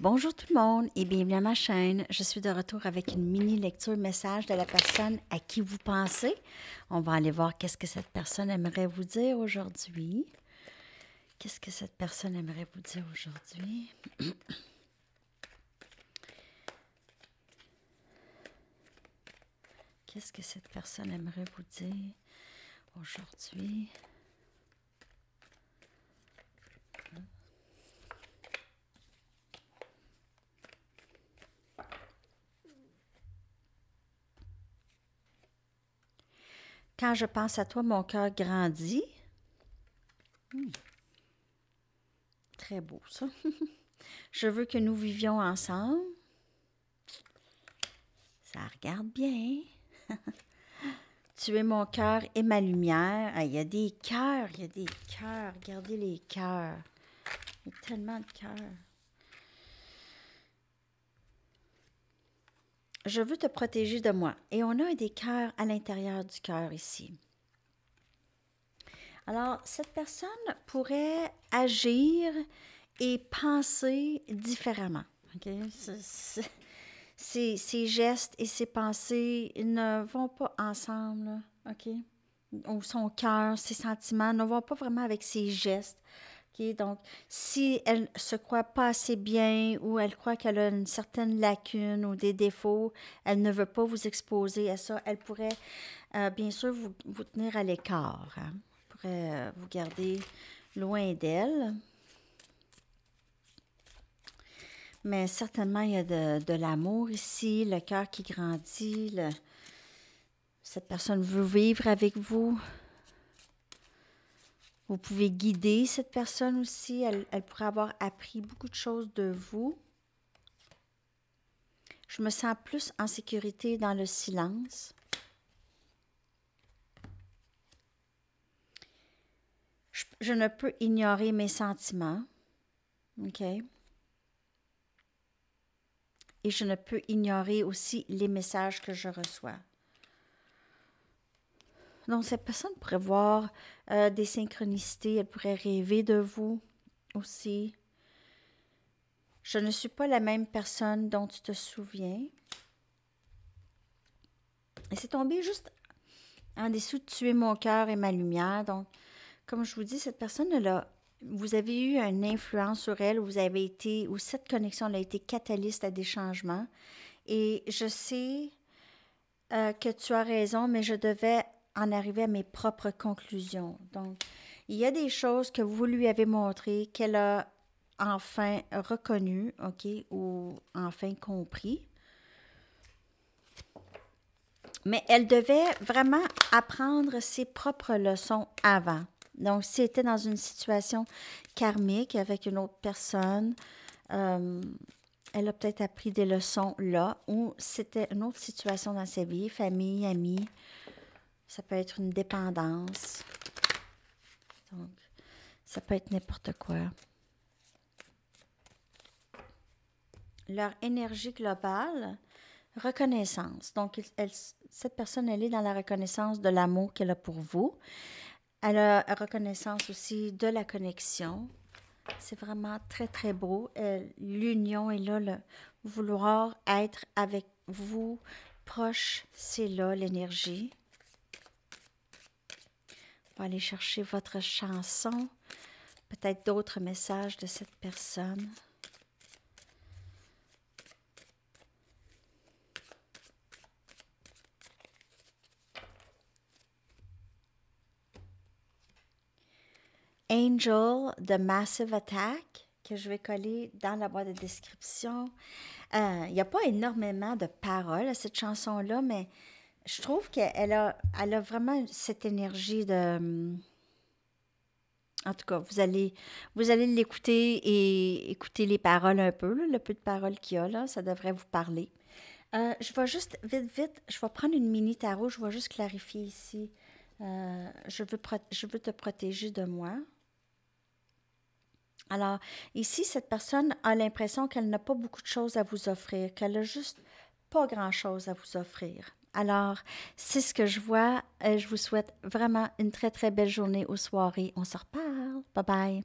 Bonjour tout le monde et bienvenue à ma chaîne. Je suis de retour avec une mini lecture message de la personne à qui vous pensez. On va aller voir qu'est-ce que cette personne aimerait vous dire aujourd'hui. Qu'est-ce que cette personne aimerait vous dire aujourd'hui? Qu'est-ce que cette personne aimerait vous dire aujourd'hui? Quand je pense à toi, mon cœur grandit. Très beau, ça. je veux que nous vivions ensemble. Ça regarde bien. tu es mon cœur et ma lumière. Ah, il y a des cœurs, il y a des cœurs. Regardez les cœurs. Il y a tellement de cœurs. Je veux te protéger de moi. Et on a des cœurs à l'intérieur du cœur ici. Alors, cette personne pourrait agir et penser différemment. Okay? Ses, gestes et ses pensées ne vont pas ensemble. Ou son cœur, ses sentiments ne vont pas vraiment avec ses gestes, donc, si elle se croit pas assez bien ou elle croit qu'elle a une certaine lacune ou des défauts, elle ne veut pas vous exposer à ça. Elle pourrait, euh, bien sûr, vous, tenir à l'écart. Hein. Elle pourrait euh, vous garder loin d'elle. Mais certainement, il y a de, l'amour ici, le cœur qui grandit. Cette personne veut vivre avec vous. Vous pouvez guider cette personne aussi. Elle, pourrait avoir appris beaucoup de choses de vous. Je me sens plus en sécurité dans le silence. Je, je ne peux ignorer mes sentiments. OK? Et je ne peux ignorer aussi les messages que je reçois. Donc, cette personne pourrait voir euh, des synchronicités, elle pourrait rêver de vous aussi. Je ne suis pas la même personne dont tu te souviens. Et c'est tombé juste en dessous de tuer mon cœur et ma lumière. Donc, comme je vous dis, cette personne-là, vous avez eu une influence sur elle, vous avez été, ou cette connexion a été catalyste à des changements. Et je sais euh, que tu as raison, mais je devais en arriver à mes propres conclusions. Donc, il y a des choses que vous lui avez montrées qu'elle a enfin reconnues, OK, ou enfin compris. Mais elle devait vraiment apprendre ses propres leçons avant. Donc, si elle dans une situation karmique avec une autre personne, euh, elle a peut-être appris des leçons là, ou c'était une autre situation dans sa vie, famille, amis, ça peut être une dépendance. Donc, ça peut être n'importe quoi. Leur énergie globale, reconnaissance. Donc, cette personne, elle est dans la reconnaissance de l'amour qu'elle a pour vous. Elle a reconnaissance aussi de la connexion. C'est vraiment très, très beau. L'union est là, le vouloir être avec vous proche, c'est là l'énergie aller chercher votre chanson, peut-être d'autres messages de cette personne. Angel The Massive Attack que je vais coller dans la boîte de description. Euh, il n'y a pas énormément de paroles à cette chanson-là, mais je trouve qu'elle a, elle vraiment cette énergie de. En tout cas, vous allez, vous allez l'écouter et écouter les paroles un peu, le peu de paroles qu'il y a là, ça devrait vous parler. Euh, je vais juste, vite, vite, je vais prendre une mini tarot, je vais juste clarifier ici. Euh, je, veux je veux te protéger de moi. Alors, ici, cette personne a l'impression qu'elle n'a pas beaucoup de choses à vous offrir, qu'elle a juste pas grand-chose à vous offrir. Alors, c'est ce que je vois. Je vous souhaite vraiment une très, très belle journée ou soirée. On se reparle. Bye bye.